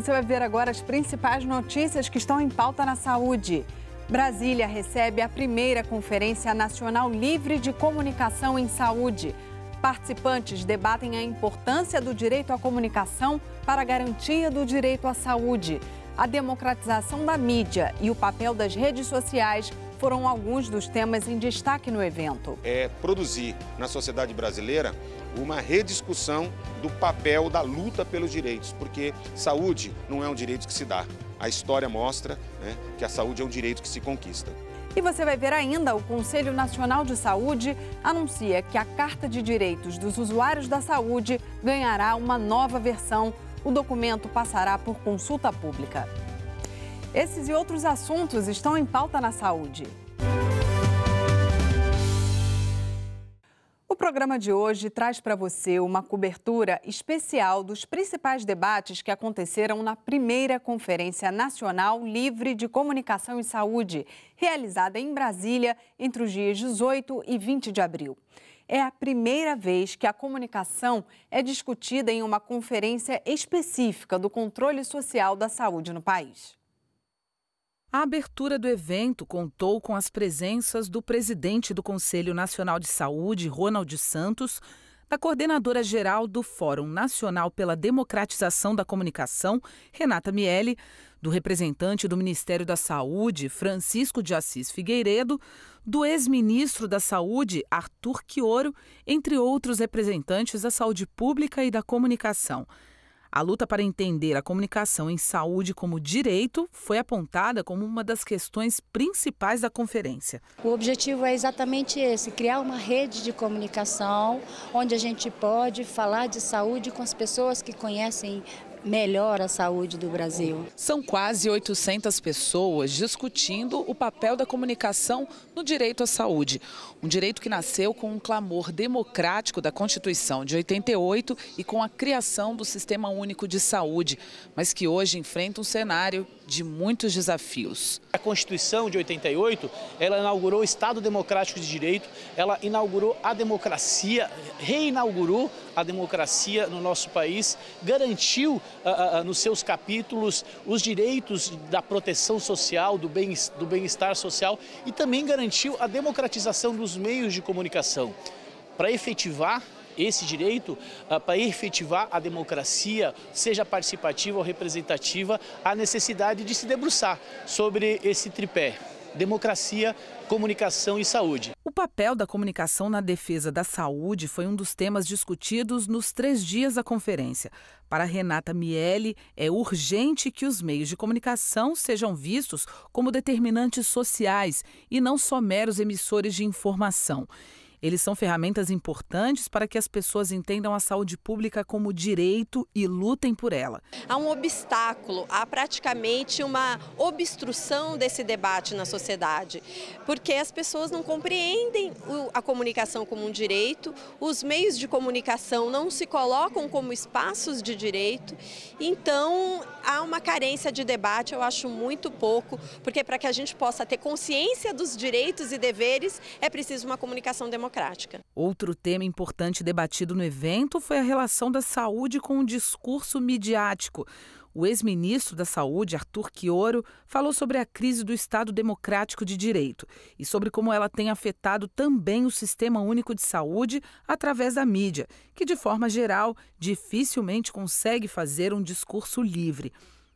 Você vai ver agora as principais notícias que estão em pauta na saúde. Brasília recebe a primeira Conferência Nacional Livre de Comunicação em Saúde. Participantes debatem a importância do direito à comunicação para a garantia do direito à saúde. A democratização da mídia e o papel das redes sociais foram alguns dos temas em destaque no evento. É produzir na sociedade brasileira uma rediscussão do papel da luta pelos direitos, porque saúde não é um direito que se dá. A história mostra né, que a saúde é um direito que se conquista. E você vai ver ainda, o Conselho Nacional de Saúde anuncia que a Carta de Direitos dos Usuários da Saúde ganhará uma nova versão. O documento passará por consulta pública. Esses e outros assuntos estão em pauta na saúde. programa de hoje traz para você uma cobertura especial dos principais debates que aconteceram na primeira Conferência Nacional Livre de Comunicação e Saúde, realizada em Brasília entre os dias 18 e 20 de abril. É a primeira vez que a comunicação é discutida em uma conferência específica do controle social da saúde no país. A abertura do evento contou com as presenças do presidente do Conselho Nacional de Saúde, Ronald Santos, da coordenadora geral do Fórum Nacional pela Democratização da Comunicação, Renata Miele, do representante do Ministério da Saúde, Francisco de Assis Figueiredo, do ex-ministro da Saúde, Arthur Quioro, entre outros representantes da saúde pública e da comunicação. A luta para entender a comunicação em saúde como direito foi apontada como uma das questões principais da conferência. O objetivo é exatamente esse: criar uma rede de comunicação onde a gente pode falar de saúde com as pessoas que conhecem melhora a saúde do Brasil. São quase 800 pessoas discutindo o papel da comunicação no direito à saúde. Um direito que nasceu com um clamor democrático da Constituição de 88 e com a criação do Sistema Único de Saúde, mas que hoje enfrenta um cenário de muitos desafios. A Constituição de 88, ela inaugurou o Estado Democrático de Direito, ela inaugurou a democracia, reinaugurou a democracia no nosso país, garantiu ah, ah, ah, nos seus capítulos os direitos da proteção social, do bem-estar do bem social e também garantiu a democratização dos meios de comunicação. Para efetivar esse direito ah, para efetivar a democracia, seja participativa ou representativa, a necessidade de se debruçar sobre esse tripé. Democracia, comunicação e saúde. O papel da comunicação na defesa da saúde foi um dos temas discutidos nos três dias da conferência. Para Renata Miele, é urgente que os meios de comunicação sejam vistos como determinantes sociais e não só meros emissores de informação. Eles são ferramentas importantes para que as pessoas entendam a saúde pública como direito e lutem por ela. Há um obstáculo, há praticamente uma obstrução desse debate na sociedade, porque as pessoas não compreendem a comunicação como um direito, os meios de comunicação não se colocam como espaços de direito, então há uma carência de debate, eu acho muito pouco, porque para que a gente possa ter consciência dos direitos e deveres é preciso uma comunicação democrática democrática. Outro tema importante debatido no evento foi a relação da saúde com o discurso midiático. O ex-ministro da Saúde, Arthur Quioro, falou sobre a crise do Estado Democrático de Direito e sobre como ela tem afetado também o Sistema Único de Saúde através da mídia, que, de forma geral, dificilmente consegue fazer um discurso livre.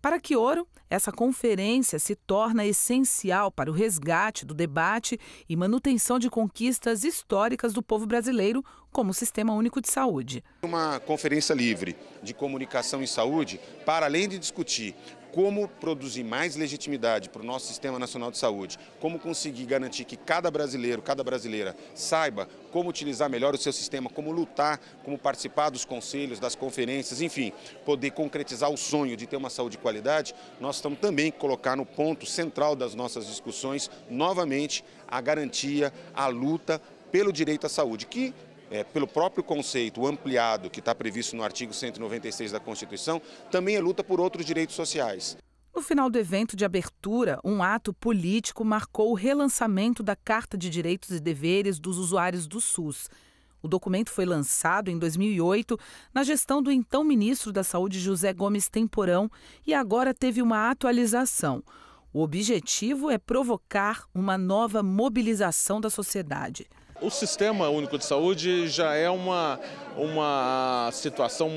Para que ouro essa conferência se torna essencial para o resgate do debate e manutenção de conquistas históricas do povo brasileiro, como o Sistema Único de Saúde. Uma conferência livre de comunicação em saúde, para além de discutir como produzir mais legitimidade para o nosso Sistema Nacional de Saúde, como conseguir garantir que cada brasileiro, cada brasileira saiba como utilizar melhor o seu sistema, como lutar, como participar dos conselhos, das conferências, enfim, poder concretizar o sonho de ter uma saúde de qualidade, nós estamos também colocar no ponto central das nossas discussões, novamente, a garantia, a luta pelo direito à saúde, que é, pelo próprio conceito ampliado que está previsto no artigo 196 da Constituição, também é luta por outros direitos sociais. No final do evento de abertura, um ato político marcou o relançamento da Carta de Direitos e Deveres dos Usuários do SUS. O documento foi lançado em 2008 na gestão do então ministro da Saúde José Gomes Temporão e agora teve uma atualização. O objetivo é provocar uma nova mobilização da sociedade. O Sistema Único de Saúde já é uma, uma situação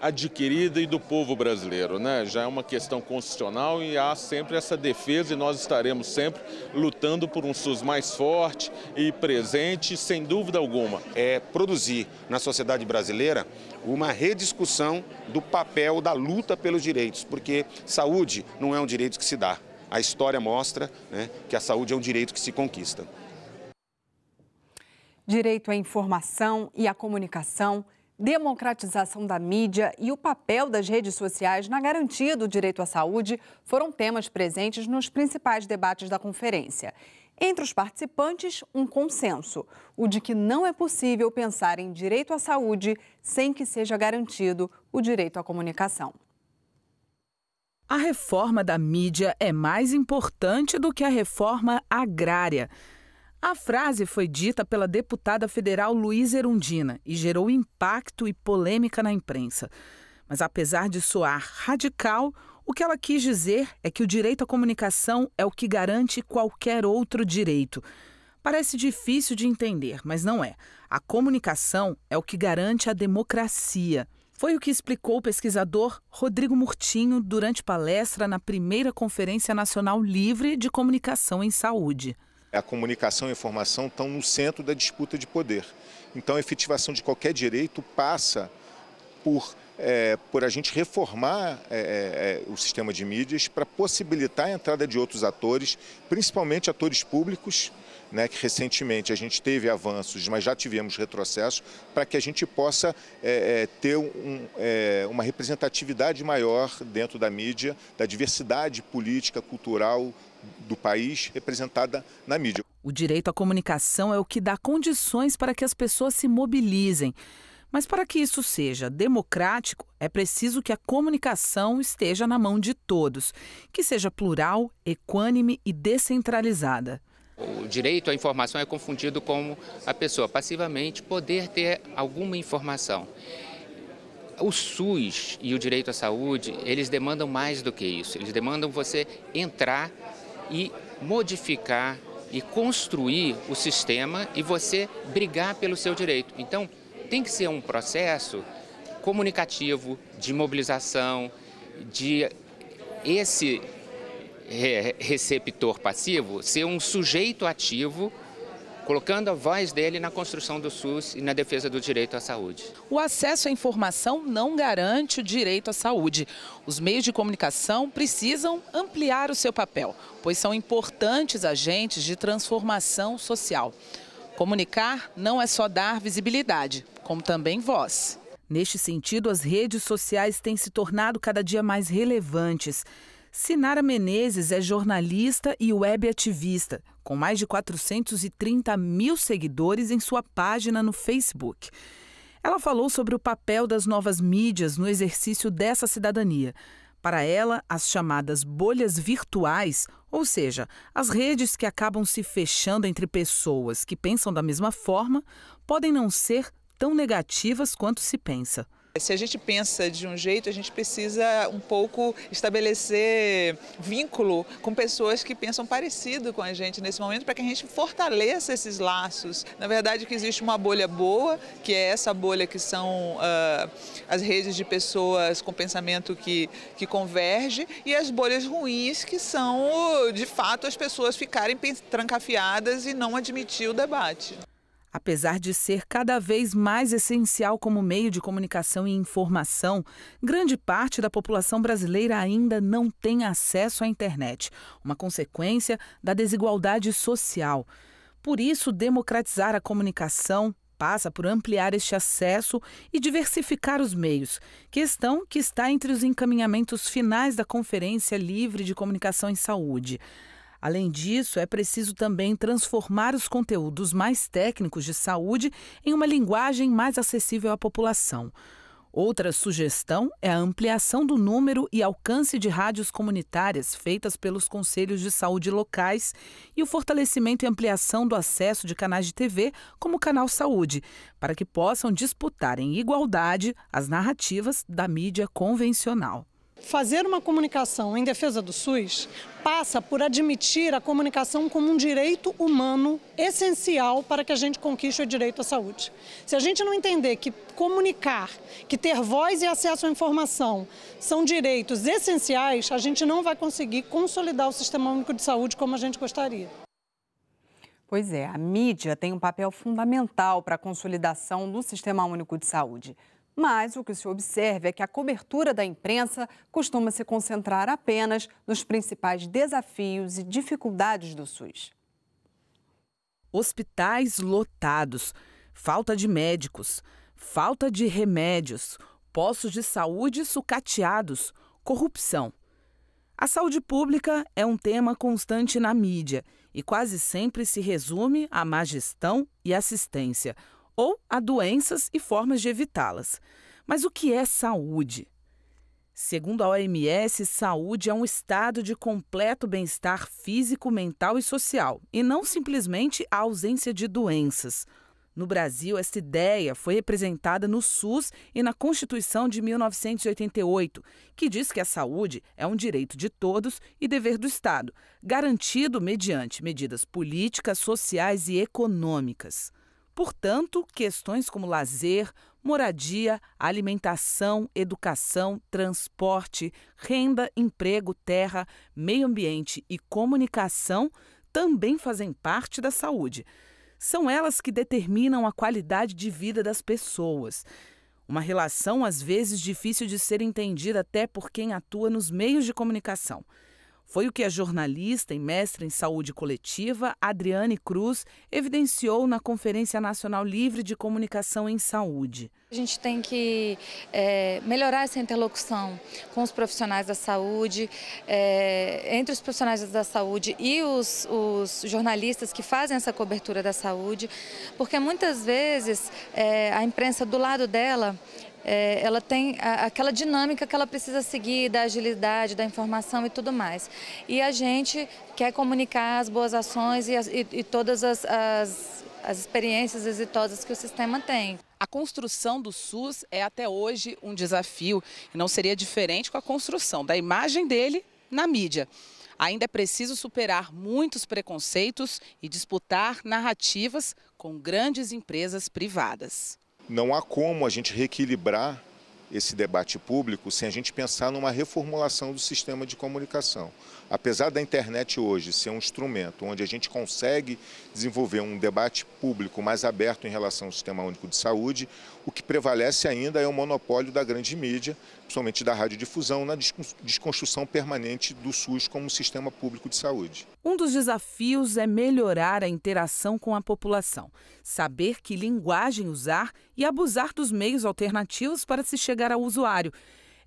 adquirida e do povo brasileiro, né? Já é uma questão constitucional e há sempre essa defesa e nós estaremos sempre lutando por um SUS mais forte e presente, sem dúvida alguma. É produzir na sociedade brasileira uma rediscussão do papel da luta pelos direitos, porque saúde não é um direito que se dá. A história mostra né, que a saúde é um direito que se conquista direito à informação e à comunicação, democratização da mídia e o papel das redes sociais na garantia do direito à saúde foram temas presentes nos principais debates da conferência. Entre os participantes, um consenso: o de que não é possível pensar em direito à saúde sem que seja garantido o direito à comunicação. A reforma da mídia é mais importante do que a reforma agrária. A frase foi dita pela deputada federal Luiz Erundina e gerou impacto e polêmica na imprensa. Mas apesar de soar radical, o que ela quis dizer é que o direito à comunicação é o que garante qualquer outro direito. Parece difícil de entender, mas não é. A comunicação é o que garante a democracia. Foi o que explicou o pesquisador Rodrigo Murtinho durante palestra na primeira Conferência Nacional Livre de Comunicação em Saúde. É a comunicação e a informação estão no centro da disputa de poder. Então, a efetivação de qualquer direito passa por, é, por a gente reformar é, é, é, o sistema de mídias para possibilitar a entrada de outros atores, principalmente atores públicos, né, que recentemente a gente teve avanços, mas já tivemos retrocessos, para que a gente possa é, é, ter um, é, uma representatividade maior dentro da mídia, da diversidade política, cultural, do país representada na mídia. O direito à comunicação é o que dá condições para que as pessoas se mobilizem. Mas para que isso seja democrático, é preciso que a comunicação esteja na mão de todos, que seja plural, equânime e descentralizada. O direito à informação é confundido como a pessoa passivamente poder ter alguma informação. O SUS e o direito à saúde, eles demandam mais do que isso. Eles demandam você entrar e modificar e construir o sistema e você brigar pelo seu direito. Então, tem que ser um processo comunicativo, de mobilização, de esse receptor passivo ser um sujeito ativo colocando a voz dele na construção do SUS e na defesa do direito à saúde. O acesso à informação não garante o direito à saúde. Os meios de comunicação precisam ampliar o seu papel, pois são importantes agentes de transformação social. Comunicar não é só dar visibilidade, como também voz. Neste sentido, as redes sociais têm se tornado cada dia mais relevantes. Sinara Menezes é jornalista e web ativista, com mais de 430 mil seguidores em sua página no Facebook. Ela falou sobre o papel das novas mídias no exercício dessa cidadania. Para ela, as chamadas bolhas virtuais, ou seja, as redes que acabam se fechando entre pessoas que pensam da mesma forma, podem não ser tão negativas quanto se pensa. Se a gente pensa de um jeito, a gente precisa um pouco estabelecer vínculo com pessoas que pensam parecido com a gente nesse momento para que a gente fortaleça esses laços. Na verdade, que existe uma bolha boa, que é essa bolha que são uh, as redes de pessoas com pensamento que, que converge e as bolhas ruins que são, de fato, as pessoas ficarem trancafiadas e não admitir o debate. Apesar de ser cada vez mais essencial como meio de comunicação e informação, grande parte da população brasileira ainda não tem acesso à internet, uma consequência da desigualdade social. Por isso, democratizar a comunicação passa por ampliar este acesso e diversificar os meios, questão que está entre os encaminhamentos finais da Conferência Livre de Comunicação em Saúde. Além disso, é preciso também transformar os conteúdos mais técnicos de saúde em uma linguagem mais acessível à população. Outra sugestão é a ampliação do número e alcance de rádios comunitárias feitas pelos conselhos de saúde locais e o fortalecimento e ampliação do acesso de canais de TV, como o Canal Saúde, para que possam disputar em igualdade as narrativas da mídia convencional fazer uma comunicação em defesa do SUS passa por admitir a comunicação como um direito humano essencial para que a gente conquiste o direito à saúde. Se a gente não entender que comunicar, que ter voz e acesso à informação são direitos essenciais, a gente não vai conseguir consolidar o sistema único de saúde como a gente gostaria. Pois é, a mídia tem um papel fundamental para a consolidação do Sistema Único de Saúde. Mas o que se observa é que a cobertura da imprensa costuma se concentrar apenas nos principais desafios e dificuldades do SUS. Hospitais lotados, falta de médicos, falta de remédios, postos de saúde sucateados, corrupção. A saúde pública é um tema constante na mídia e quase sempre se resume à má gestão e assistência ou a doenças e formas de evitá-las. Mas o que é saúde? Segundo a OMS, saúde é um estado de completo bem-estar físico, mental e social, e não simplesmente a ausência de doenças. No Brasil, essa ideia foi representada no SUS e na Constituição de 1988, que diz que a saúde é um direito de todos e dever do Estado, garantido mediante medidas políticas, sociais e econômicas. Portanto, questões como lazer, moradia, alimentação, educação, transporte, renda, emprego, terra, meio ambiente e comunicação também fazem parte da saúde. São elas que determinam a qualidade de vida das pessoas. Uma relação às vezes difícil de ser entendida até por quem atua nos meios de comunicação. Foi o que a jornalista e mestra em saúde coletiva Adriane Cruz evidenciou na Conferência Nacional Livre de Comunicação em Saúde. A gente tem que é, melhorar essa interlocução com os profissionais da saúde, é, entre os profissionais da saúde e os, os, jornalistas que fazem essa cobertura da saúde, porque muitas vezes é, a imprensa do lado dela é, ela tem a, aquela dinâmica que ela precisa seguir da agilidade, da informação e tudo mais. E a gente quer comunicar as boas ações e, as, e, e todas as, as, as experiências exitosas que o sistema tem. A construção do SUS é até hoje um desafio e não seria diferente com a construção da imagem dele na mídia. Ainda é preciso superar muitos preconceitos e disputar narrativas com grandes empresas privadas. Não há como a gente reequilibrar esse debate público sem a gente pensar numa reformulação do sistema de comunicação. Apesar da internet hoje ser um instrumento onde a gente consegue desenvolver um debate público mais aberto em relação ao sistema único de saúde, o que prevalece ainda é o monopólio da grande mídia, principalmente da radiodifusão, na desconstrução permanente do SUS como sistema público de saúde. Um dos desafios é melhorar a interação com a população, saber que linguagem usar e abusar dos meios alternativos para se chegar ao usuário.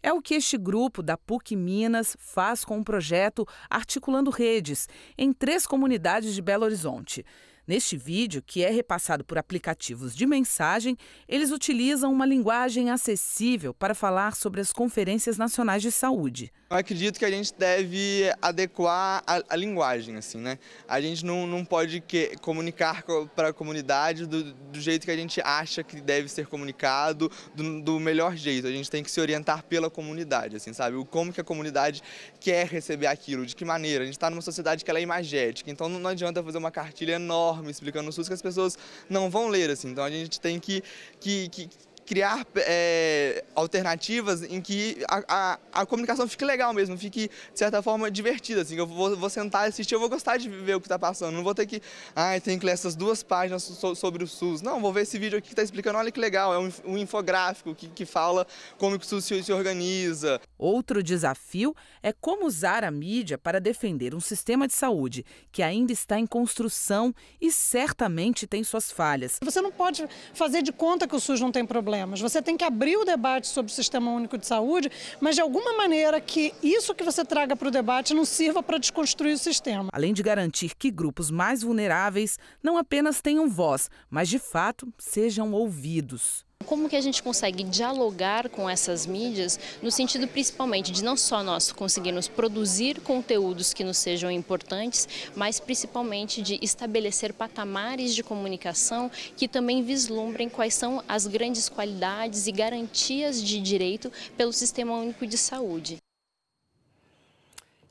É o que este grupo da PUC Minas faz com o um projeto Articulando Redes, em três comunidades de Belo Horizonte. Neste vídeo, que é repassado por aplicativos de mensagem, eles utilizam uma linguagem acessível para falar sobre as conferências nacionais de saúde. Eu acredito que a gente deve adequar a, a linguagem, assim, né? A gente não, não pode que, comunicar para a comunidade do, do, jeito que a gente acha que deve ser comunicado, do, do melhor jeito. A gente tem que se orientar pela comunidade, assim, sabe? O como que a comunidade quer receber aquilo, de que maneira. A gente está numa sociedade que ela é imagética, então não, não adianta fazer uma cartilha enorme explicando o SUS que as pessoas não vão ler, assim. Então a gente tem que, que, que criar é, alternativas em que a, a, a, comunicação fique legal mesmo, fique, de certa forma, divertida. Assim, eu vou, vou sentar e assistir, eu vou gostar de ver o que está passando. Não vou ter que, ah, tem que ler essas duas páginas so, sobre o SUS. Não, vou ver esse vídeo aqui que está explicando, olha que legal, é um, um infográfico que, que fala como o SUS se, se organiza. Outro desafio é como usar a mídia para defender um sistema de saúde que ainda está em construção e certamente tem suas falhas. Você não pode fazer de conta que o SUS não tem problema problemas. Você tem que abrir o debate sobre o Sistema Único de Saúde, mas de alguma maneira que isso que você traga para o debate não sirva para desconstruir o sistema. Além de garantir que grupos mais vulneráveis não apenas tenham voz, mas de fato sejam ouvidos. Como que a gente consegue dialogar com essas mídias no sentido principalmente de não só nós conseguirmos produzir conteúdos que nos sejam importantes, mas principalmente de estabelecer patamares de comunicação que também vislumbrem quais são as grandes qualidades e garantias de direito pelo Sistema Único de Saúde.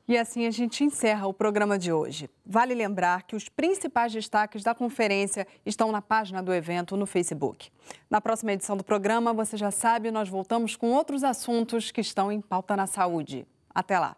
E assim a gente encerra o programa de hoje. Vale lembrar que os principais destaques da conferência estão na página do evento no Facebook. Na próxima edição do programa, você já sabe, nós voltamos com outros assuntos que estão em pauta na saúde. Até lá!